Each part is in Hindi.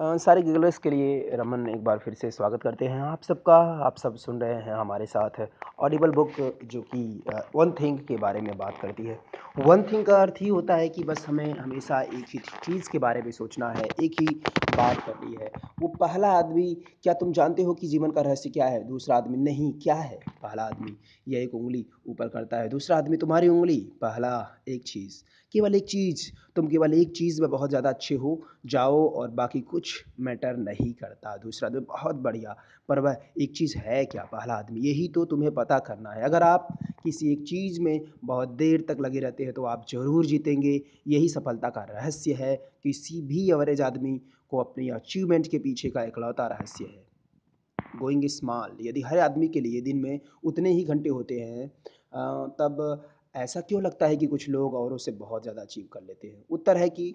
सारे गिगलर्स के लिए रमन एक बार फिर से स्वागत करते हैं आप सबका आप सब सुन रहे हैं हमारे साथ ऑडिबल बुक जो कि वन थिंग के बारे में बात करती है वन थिंग का अर्थ ही होता है कि बस हमें हमेशा एक ही चीज़ के बारे में सोचना है एक ही बात कर रही है वो पहला आदमी क्या तुम जानते हो कि जीवन का रहस्य क्या है दूसरा आदमी नहीं क्या है पहला आदमी यह एक उंगली ऊपर करता है दूसरा आदमी तुम्हारी उंगली पहला एक चीज़ केवल एक चीज़ तुम केवल एक चीज़ में बहुत ज़्यादा अच्छे हो जाओ और बाकी कुछ मैटर नहीं करता दूसरा आदमी बहुत बढ़िया पर वह एक चीज़ है क्या पहला आदमी यही तो तुम्हें पता करना है अगर आप किसी एक चीज़ में बहुत देर तक लगे रहते हैं तो आप ज़रूर जीतेंगे यही सफलता का रहस्य है किसी भी एवरेज आदमी वो अपने अचीवमेंट के पीछे का इकलौता रहस्य है गोइंग स्मॉल यदि हर आदमी के लिए दिन में उतने ही घंटे होते हैं तब ऐसा क्यों लगता है कि कुछ लोग औरों से बहुत ज़्यादा अचीव कर लेते हैं उत्तर है कि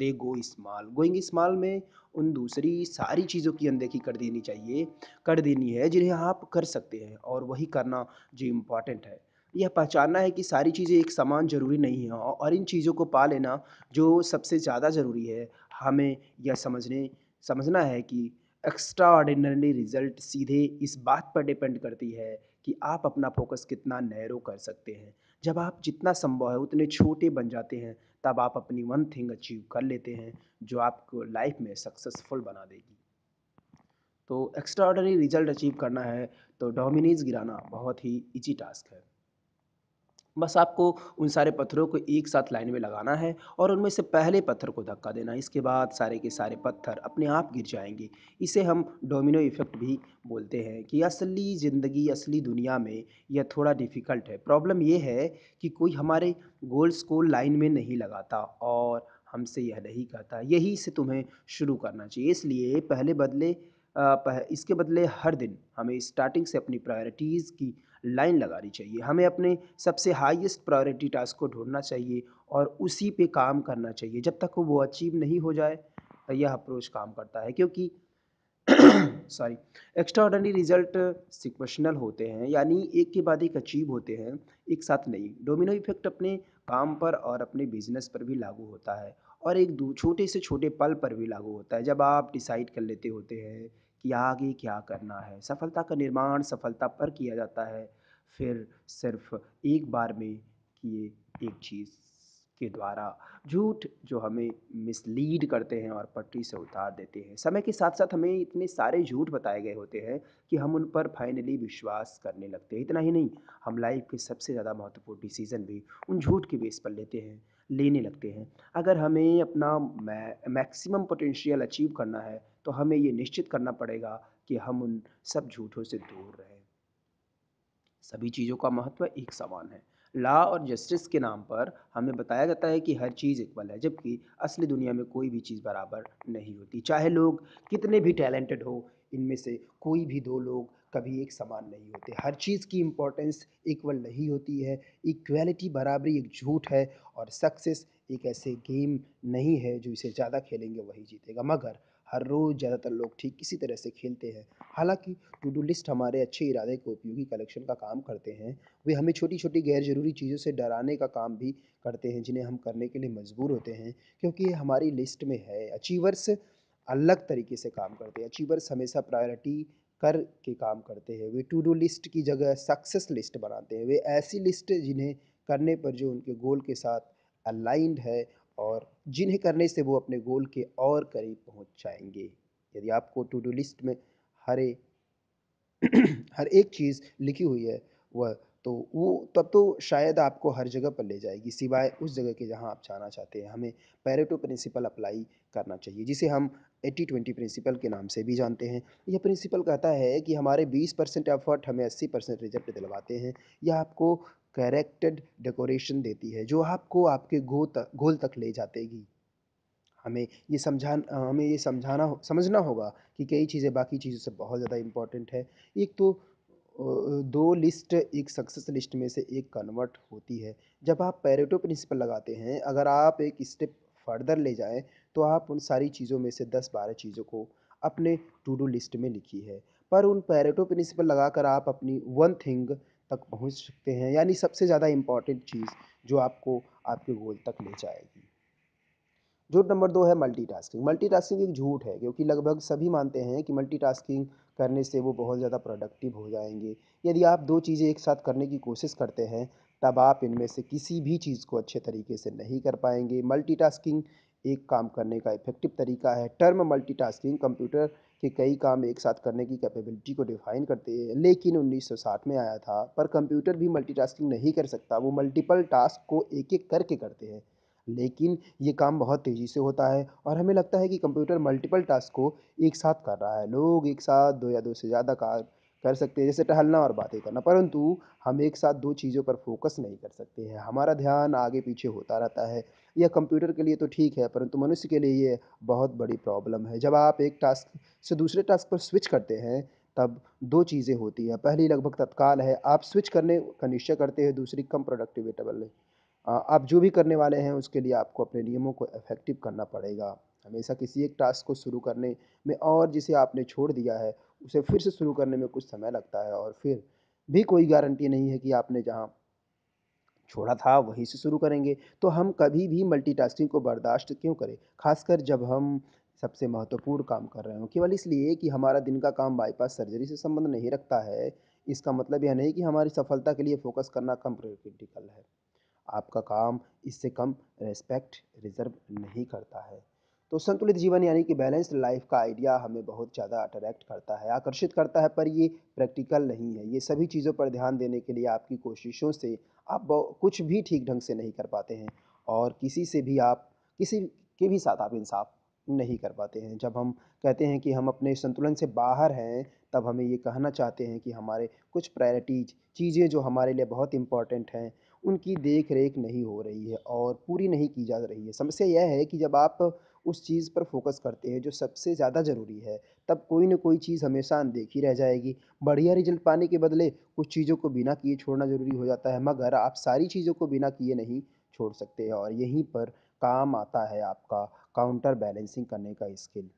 they go small going small में उन दूसरी सारी चीज़ों की अनदेखी कर देनी चाहिए कर देनी है जिन्हें आप कर सकते हैं और वही करना जो इम्पॉर्टेंट है यह पहचानना है कि सारी चीज़ें एक समान ज़रूरी नहीं हैं और इन चीज़ों को पा लेना जो सबसे ज़्यादा ज़रूरी है हमें यह समझने समझना है कि एक्स्ट्राऑर्डिनरी रिजल्ट सीधे इस बात पर डिपेंड करती है कि आप अपना फोकस कितना नैरो कर सकते हैं जब आप जितना संभव है उतने छोटे बन जाते हैं तब आप अपनी वन थिंग अचीव कर लेते हैं जो आपको लाइफ में सक्सेसफुल बना देगी तो एक्स्ट्रा ऑर्डनरी रिजल्ट अचीव करना है तो डोमिनीज गिराना बहुत ही इजी टास्क है बस आपको उन सारे पत्थरों को एक साथ लाइन में लगाना है और उनमें से पहले पत्थर को धक्का देना है इसके बाद सारे के सारे पत्थर अपने आप गिर जाएंगे इसे हम डोमिनो इफ़ेक्ट भी बोलते हैं कि असली ज़िंदगी असली दुनिया में यह थोड़ा डिफ़िकल्ट है प्रॉब्लम ये है कि कोई हमारे गोल्स को लाइन में नहीं लगाता और हमसे यह नहीं कहता यही से तुम्हें शुरू करना चाहिए इसलिए पहले बदले इसके बदले हर दिन हमें स्टार्टिंग से अपनी प्रायोरिटीज़ की लाइन लगानी चाहिए हमें अपने सबसे हाईएस्ट प्रायोरिटी टास्क को ढूंढना चाहिए और उसी पे काम करना चाहिए जब तक वो अचीव नहीं हो जाए यह अप्रोच काम करता है क्योंकि sorry extraordinary result sequential होते हैं यानी एक के बाद एक अचीव होते हैं एक साथ नहीं डोमिनो इफेक्ट अपने काम पर और अपने बिजनेस पर भी लागू होता है और एक छोटे से छोटे पल पर भी लागू होता है जब आप डिसाइड कर लेते होते हैं कि आगे क्या करना है सफलता का निर्माण सफलता पर किया जाता है फिर सिर्फ एक बार में किए एक चीज़ के द्वारा झूठ जो हमें मिसलीड करते हैं और पटरी से उतार देते हैं समय के साथ साथ हमें इतने सारे झूठ बताए गए होते हैं कि हम उन पर फाइनली विश्वास करने लगते हैं इतना ही नहीं हम लाइफ के सबसे ज़्यादा महत्वपूर्ण डिसीज़न भी उन झूठ के बेस पर लेते हैं लेने लगते हैं अगर हमें अपना मैक्सिमम पोटेंशियल अचीव करना है तो हमें ये निश्चित करना पड़ेगा कि हम उन सब झूठों से दूर रहें सभी चीज़ों का महत्व एक समान है लॉ और जस्टिस के नाम पर हमें बताया जाता है कि हर चीज़ इक्वल है जबकि असली दुनिया में कोई भी चीज़ बराबर नहीं होती चाहे लोग कितने भी टैलेंटेड हो इनमें से कोई भी दो लोग कभी एक समान नहीं होते हर चीज़ की इम्पोर्टेंस इक्वल नहीं होती है इक्वलिटी बराबरी एक झूठ है और सक्सेस एक ऐसे गेम नहीं है जो इसे ज़्यादा खेलेंगे वही जीतेगा मगर हर रोज़ ज़्यादातर लोग ठीक इसी तरह से खेलते हैं हालांकि टू डू लिस्ट हमारे अच्छे इरादे के उपयोगी कलेक्शन का काम करते हैं वे हमें छोटी छोटी गैर ज़रूरी चीज़ों से डराने का काम भी करते हैं जिन्हें हम करने के लिए मजबूर होते हैं क्योंकि ये हमारी लिस्ट में है अचीवर्स अलग तरीके से काम करते हैं अचीवर्स हमेशा प्रायोरिटी कर के काम करते हैं वे टू डू लिस्ट की जगह सक्सेस लिस्ट बनाते हैं वे ऐसी लिस्ट जिन्हें करने पर जो उनके गोल के साथ अलाइंड है और जिन्हें करने से वो अपने गोल के और करीब पहुंच जाएंगे यदि आपको टू डू लिस्ट में हरे हर एक चीज़ लिखी हुई है वह तो वो तब तो शायद आपको हर जगह पर ले जाएगी सिवाय उस जगह के जहां आप जाना चाहते हैं हमें पैरेटो प्रिंसिपल अप्लाई करना चाहिए जिसे हम एट्टी ट्वेंटी प्रिंसिपल के नाम से भी जानते हैं यह प्रिंसिपल कहता है कि हमारे बीस परसेंट एफर्ट हमें अस्सी परसेंट रिजल्ट दिलवाते हैं यह आपको करेक्टेड डेकोरेशन देती है जो आपको आपके गो तक गोल तक ले जातेगी हमें ये समझा हमें ये समझाना समझना होगा कि कई चीज़ें बाकी चीज़ों से बहुत ज़्यादा इम्पॉर्टेंट है एक तो दो लिस्ट एक सक्सेस लिस्ट में से एक कन्वर्ट होती है जब आप पैरेटो प्रिंसिपल लगाते हैं अगर आप एक स्टेप फर्दर ले जाएं तो आप उन सारी चीज़ों में से दस बारह चीज़ों को अपने टू डू लिस्ट में लिखी है पर उन पैरेटो प्रिंसिपल लगाकर आप अपनी वन थिंग तक पहुंच सकते हैं यानी सबसे ज़्यादा इम्पॉर्टेंट चीज़ जो आपको आपके गोल तक ले जाएगी झूठ नंबर दो है मल्टीटास्किंग मल्टीटास्किंग एक झूठ है क्योंकि लगभग सभी मानते हैं कि मल्टीटास्किंग करने से वो बहुत ज़्यादा प्रोडक्टिव हो जाएंगे यदि आप दो चीज़ें एक साथ करने की कोशिश करते हैं तब आप इनमें से किसी भी चीज़ को अच्छे तरीके से नहीं कर पाएंगे मल्टीटास्किंग एक काम करने का इफेक्टिव तरीका है टर्म मल्टीटास्किंग कंप्यूटर कि कई काम एक साथ करने की कैपेबिलिटी को डिफाइन करते हैं लेकिन 1960 में आया था पर कंप्यूटर भी मल्टीटास्किंग नहीं कर सकता वो मल्टीपल टास्क को एक एक करके करते हैं लेकिन ये काम बहुत तेज़ी से होता है और हमें लगता है कि कंप्यूटर मल्टीपल टास्क को एक साथ कर रहा है लोग एक साथ दो या दो से ज़्यादा का कर सकते हैं जैसे टहलना और बातें करना परंतु हम एक साथ दो चीज़ों पर फोकस नहीं कर सकते हैं हमारा ध्यान आगे पीछे होता रहता है यह कंप्यूटर के लिए तो ठीक है परंतु मनुष्य के लिए ये बहुत बड़ी प्रॉब्लम है जब आप एक टास्क से दूसरे टास्क पर स्विच करते हैं तब दो चीज़ें होती हैं पहली लगभग तत्काल है आप स्विच करने का निश्चय करते हैं दूसरी कम प्रोडक्टिविटेबल है आप जो भी करने वाले हैं उसके लिए आपको अपने नियमों को इफेक्टिव करना पड़ेगा हमेशा किसी एक टास्क को शुरू करने में और जिसे आपने छोड़ दिया है उसे फिर से शुरू करने में कुछ समय लगता है और फिर भी कोई गारंटी नहीं है कि आपने जहाँ छोड़ा था वहीं से शुरू करेंगे तो हम कभी भी मल्टीटास्किंग को बर्दाश्त क्यों करें खासकर जब हम सबसे महत्वपूर्ण काम कर रहे हो केवल इसलिए कि हमारा दिन का काम बाईपास सर्जरी से संबंध नहीं रखता है इसका मतलब यह नहीं कि हमारी सफलता के लिए फोकस करना कम क्रिटिकल है आपका काम इससे कम रेस्पेक्ट रिजर्व नहीं करता है तो संतुलित जीवन यानी कि बैलेंस्ड लाइफ का आइडिया हमें बहुत ज़्यादा अट्रैक्ट करता है आकर्षित करता है पर ये प्रैक्टिकल नहीं है ये सभी चीज़ों पर ध्यान देने के लिए आपकी कोशिशों से आप कुछ भी ठीक ढंग से नहीं कर पाते हैं और किसी से भी आप किसी के भी साथ आप इंसाफ नहीं कर पाते हैं जब हम कहते हैं कि हम अपने संतुलन से बाहर हैं तब हमें ये कहना चाहते हैं कि हमारे कुछ प्रायोरिटीज चीज़ें जो हमारे लिए बहुत इंपॉर्टेंट हैं उनकी देख रेख नहीं हो रही है और पूरी नहीं की जा रही है समस्या यह है कि जब आप उस चीज़ पर फोकस करते हैं जो सबसे ज़्यादा ज़रूरी है तब कोई ना कोई चीज़ हमेशा अनदेखी रह जाएगी बढ़िया रिजल्ट पाने के बदले कुछ चीज़ों को बिना किए छोड़ना ज़रूरी हो जाता है मगर आप सारी चीज़ों को बिना किए नहीं छोड़ सकते और यहीं पर काम आता है आपका काउंटर बैलेंसिंग करने का स्किल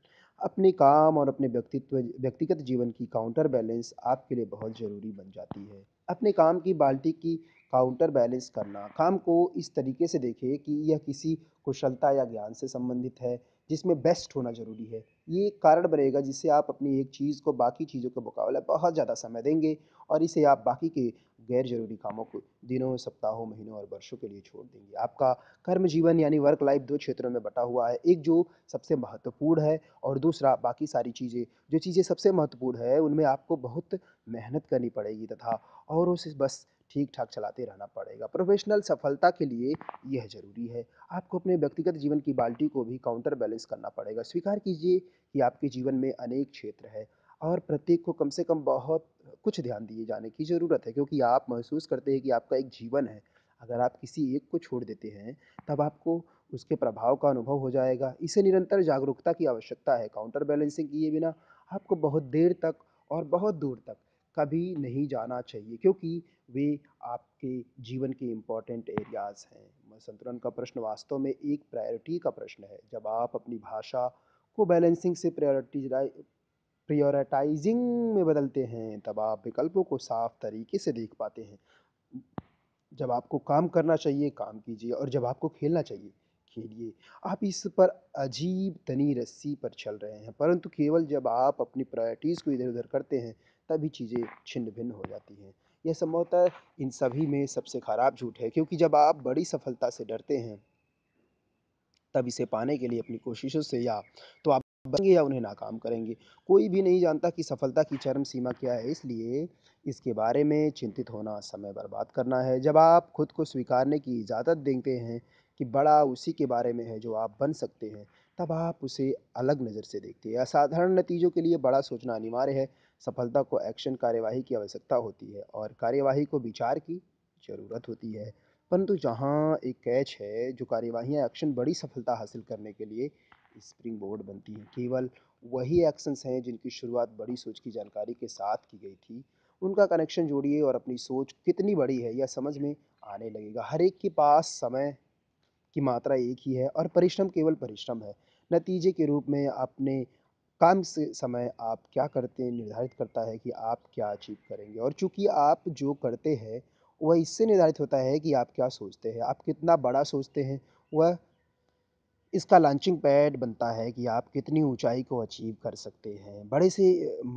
अपने काम और अपने व्यक्तित्व व्यक्तिगत जीवन की काउंटर बैलेंस आपके लिए बहुत ज़रूरी बन जाती है अपने काम की बाल्टी की काउंटर बैलेंस करना काम को इस तरीके से देखें कि यह किसी कुशलता या ज्ञान से संबंधित है जिसमें बेस्ट होना ज़रूरी है ये एक कारण बनेगा जिससे आप अपनी एक चीज़ को बाकी चीज़ों के मुकाबला बहुत ज़्यादा समय देंगे और इसे आप बाकी के गैर जरूरी कामों को दिनों सप्ताहों महीनों और वर्षों के लिए छोड़ देंगे आपका कर्म जीवन यानी वर्क लाइफ दो क्षेत्रों में बटा हुआ है एक जो सबसे महत्वपूर्ण है और दूसरा बाकी सारी चीज़ें जो चीज़ें सबसे महत्वपूर्ण है उनमें आपको बहुत मेहनत करनी पड़ेगी तथा और उसे बस ठीक ठाक चलाते रहना पड़ेगा प्रोफेशनल सफलता के लिए यह जरूरी है आपको अपने व्यक्तिगत जीवन की बाल्टी को भी काउंटर बैलेंस करना पड़ेगा स्वीकार कीजिए कि आपके जीवन में अनेक क्षेत्र है और प्रत्येक को कम से कम बहुत कुछ ध्यान दिए जाने की ज़रूरत है क्योंकि आप महसूस करते हैं कि आपका एक जीवन है अगर आप किसी एक को छोड़ देते हैं तब आपको उसके प्रभाव का अनुभव हो जाएगा इसे निरंतर जागरूकता की आवश्यकता है काउंटर बैलेंसिंग किए बिना आपको बहुत देर तक और बहुत दूर तक कभी नहीं जाना चाहिए क्योंकि वे आपके जीवन के इम्पॉर्टेंट एरियाज़ हैं संतुलन का प्रश्न वास्तव में एक प्रायोरिटी का प्रश्न है जब आप अपनी भाषा को बैलेंसिंग से प्रायोरिटी प्रियोरिटाइजिंग में बदलते हैं तब आप विकल्पों को साफ तरीके से देख पाते हैं जब आपको काम करना चाहिए काम कीजिए और जब आपको खेलना चाहिए खेलिए आप इस पर अजीब तनी रस्सी पर चल रहे हैं परंतु केवल जब आप अपनी प्रायोरिटीज़ को इधर उधर करते हैं तभी चीज़ें छिन्न भिन्न हो जाती हैं यह संभवतः इन सभी में सबसे ख़राब झूठ है क्योंकि जब आप बड़ी सफलता से डरते हैं तब इसे पाने के लिए अपनी कोशिशों से या तो आप बनेंगे या उन्हें नाकाम करेंगे कोई भी नहीं जानता कि सफलता की चरम सीमा क्या है इसलिए इसके बारे में चिंतित होना समय बर्बाद करना है जब आप खुद को स्वीकारने की इजाज़त देते हैं कि बड़ा उसी के बारे में है जो आप बन सकते हैं तब आप उसे अलग नज़र से देखते हैं असाधारण नतीजों के लिए बड़ा सोचना अनिवार्य है सफलता को एक्शन कार्यवाही की आवश्यकता होती है और कार्यवाही को विचार की ज़रूरत होती है परंतु जहाँ एक कैच है जो कार्यवाही एक्शन बड़ी सफलता हासिल करने के लिए स्प्रिंग बोर्ड बनती है केवल वही एक्शंस हैं जिनकी शुरुआत बड़ी सोच की जानकारी के साथ की गई थी उनका कनेक्शन जोड़िए और अपनी सोच कितनी बड़ी है यह समझ में आने लगेगा हर एक के पास समय की मात्रा एक ही है और परिश्रम केवल परिश्रम है नतीजे के रूप में अपने काम से समय आप क्या करते हैं निर्धारित करता है कि आप क्या अचीव करेंगे और चूंकि आप जो करते हैं वह इससे निर्धारित होता है कि आप क्या सोचते हैं आप कितना बड़ा सोचते हैं वह इसका लॉन्चिंग पैड बनता है कि आप कितनी ऊंचाई को अचीव कर सकते हैं बड़े से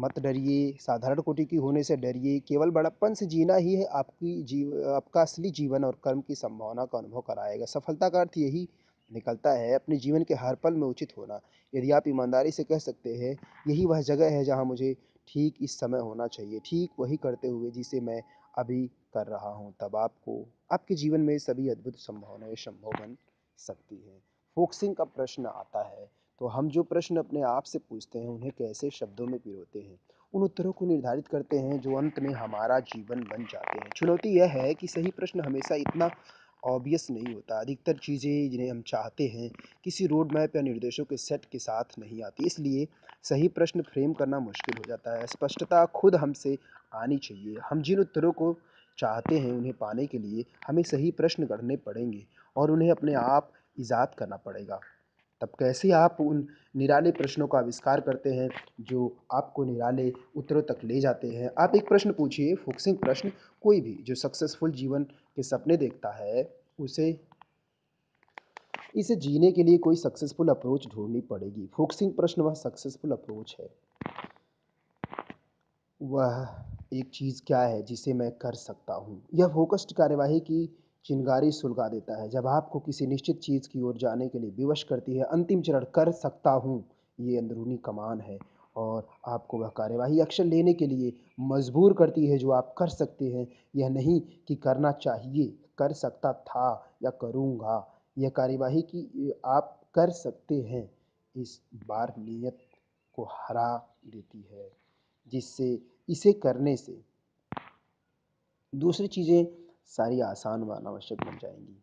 मत डरिए साधारण कोटि की होने से डरिए केवल बड़प्पन से जीना ही है आपकी जीव आपका असली जीवन और कर्म की संभावना का अनुभव कराएगा सफलता का अर्थ यही निकलता है अपने जीवन के हर पल में उचित होना यदि आप ईमानदारी से कह सकते हैं यही वह जगह है जहाँ मुझे ठीक इस समय होना चाहिए ठीक वही करते हुए जिसे मैं अभी कर रहा हूँ तब आपको आपके जीवन में सभी अद्भुत संभावनाएं संभव बन सकती है फोक्सिंग का प्रश्न आता है तो हम जो प्रश्न अपने आप से पूछते हैं उन्हें कैसे शब्दों में पिरोते हैं उन उत्तरों को निर्धारित करते हैं जो अंत में हमारा जीवन बन जाते हैं चुनौती यह है कि सही प्रश्न हमेशा इतना ऑबियस नहीं होता अधिकतर चीज़ें जिन्हें हम चाहते हैं किसी रोड मैप या निर्देशों के सेट के साथ नहीं आती इसलिए सही प्रश्न फ्रेम करना मुश्किल हो जाता है स्पष्टता खुद हमसे आनी चाहिए हम जिन उत्तरों को चाहते हैं उन्हें पाने के लिए हमें सही प्रश्न करने पड़ेंगे और उन्हें अपने आप ईजाद करना पड़ेगा तब कैसे आप उन निराले प्रश्नों का आविष्कार करते हैं जो आपको निराले उत्तरों तक ले जाते हैं आप एक प्रश्न पूछिए फोकसिंग प्रश्न कोई भी जो सक्सेसफुल जीवन के सपने देखता है उसे इसे जीने के लिए कोई सक्सेसफुल अप्रोच ढूंढनी पड़ेगी फोकसिंग प्रश्न वह सक्सेसफुल अप्रोच है वह एक चीज़ क्या है जिसे मैं कर सकता हूँ यह फोकस्ड कार्यवाही की चिंगारी सुलगा देता है जब आपको किसी निश्चित चीज़ की ओर जाने के लिए विवश करती है अंतिम चरण कर सकता हूँ ये अंदरूनी कमान है और आपको वह कार्यवाही एक्शन लेने के लिए मजबूर करती है जो आप कर सकते हैं यह नहीं कि करना चाहिए कर सकता था या करूँगा यह कार्यवाही की आप कर सकते हैं इस बार नीयत को हरा देती है जिससे इसे करने से दूसरी चीज़ें सारी आसान व अनावश्यक बन जाएंगी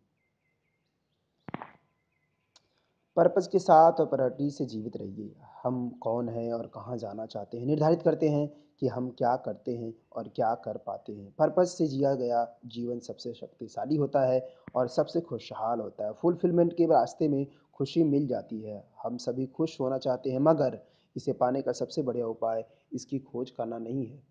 पर्पज़ के साथ और प्रायोरिटी से जीवित रहिए हम कौन हैं और कहाँ जाना चाहते हैं निर्धारित करते हैं कि हम क्या करते हैं और क्या कर पाते हैं पर्पज़ से जिया गया जीवन सबसे शक्तिशाली होता है और सबसे खुशहाल होता है फुलफिलमेंट के रास्ते में खुशी मिल जाती है हम सभी खुश होना चाहते हैं मगर इसे पाने का सबसे बढ़िया उपाय इसकी खोज करना नहीं है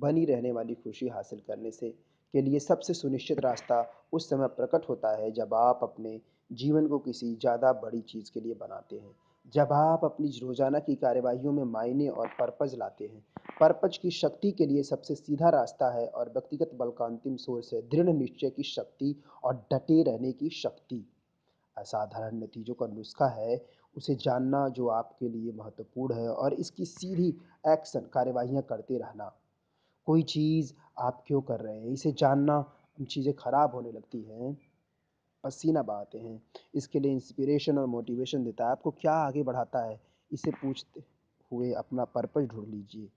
बनी रहने वाली खुशी हासिल करने से के लिए सबसे सुनिश्चित रास्ता उस समय प्रकट होता है जब आप अपने जीवन को किसी ज़्यादा बड़ी चीज़ के लिए बनाते हैं जब आप अपनी रोज़ाना की कार्यवाहियों में मायने और पर्पज़ लाते हैं पर्पज की शक्ति के लिए सबसे सीधा रास्ता है और व्यक्तिगत बल का अंतिम सोर्स है दृढ़ निश्चय की शक्ति और डटे रहने की शक्ति असाधारण नतीजों का नुस्खा है उसे जानना जो आपके लिए महत्वपूर्ण है और इसकी सीधी एक्शन कार्यवाहियाँ करते रहना कोई चीज़ आप क्यों कर रहे हैं इसे जानना चीज़ें ख़राब होने लगती हैं पसीना बहाते हैं इसके लिए इंस्पिरेशन और मोटिवेशन देता है आपको क्या आगे बढ़ाता है इसे पूछते हुए अपना पर्पज़ ढूंढ लीजिए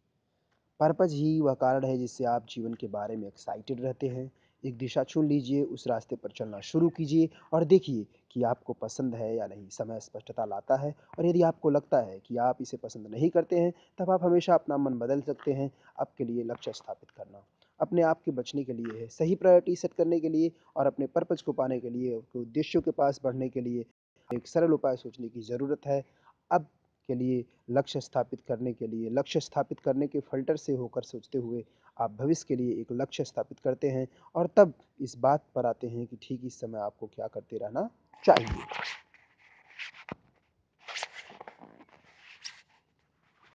पर्पज़ ही वह कारण है जिससे आप जीवन के बारे में एक्साइटेड रहते हैं एक दिशा चुन लीजिए उस रास्ते पर चलना शुरू कीजिए और देखिए कि आपको पसंद है या नहीं समय स्पष्टता लाता है और यदि आपको लगता है कि आप इसे पसंद नहीं करते हैं तब आप हमेशा अपना मन बदल सकते हैं आपके लिए लक्ष्य स्थापित करना अपने आप के बचने के लिए है सही प्रायोरिटी सेट करने के लिए और अपने पर्पज़ को पाने के लिए उसके उद्देश्यों के पास बढ़ने के लिए एक सरल उपाय सोचने की ज़रूरत है अब के लिए लक्ष्य स्थापित करने के लिए लक्ष्य स्थापित करने के फिल्टर से होकर सोचते हुए आप भविष्य के लिए एक लक्ष्य स्थापित करते हैं और तब इस बात पर आते हैं कि ठीक इस समय आपको क्या करते रहना चाहिए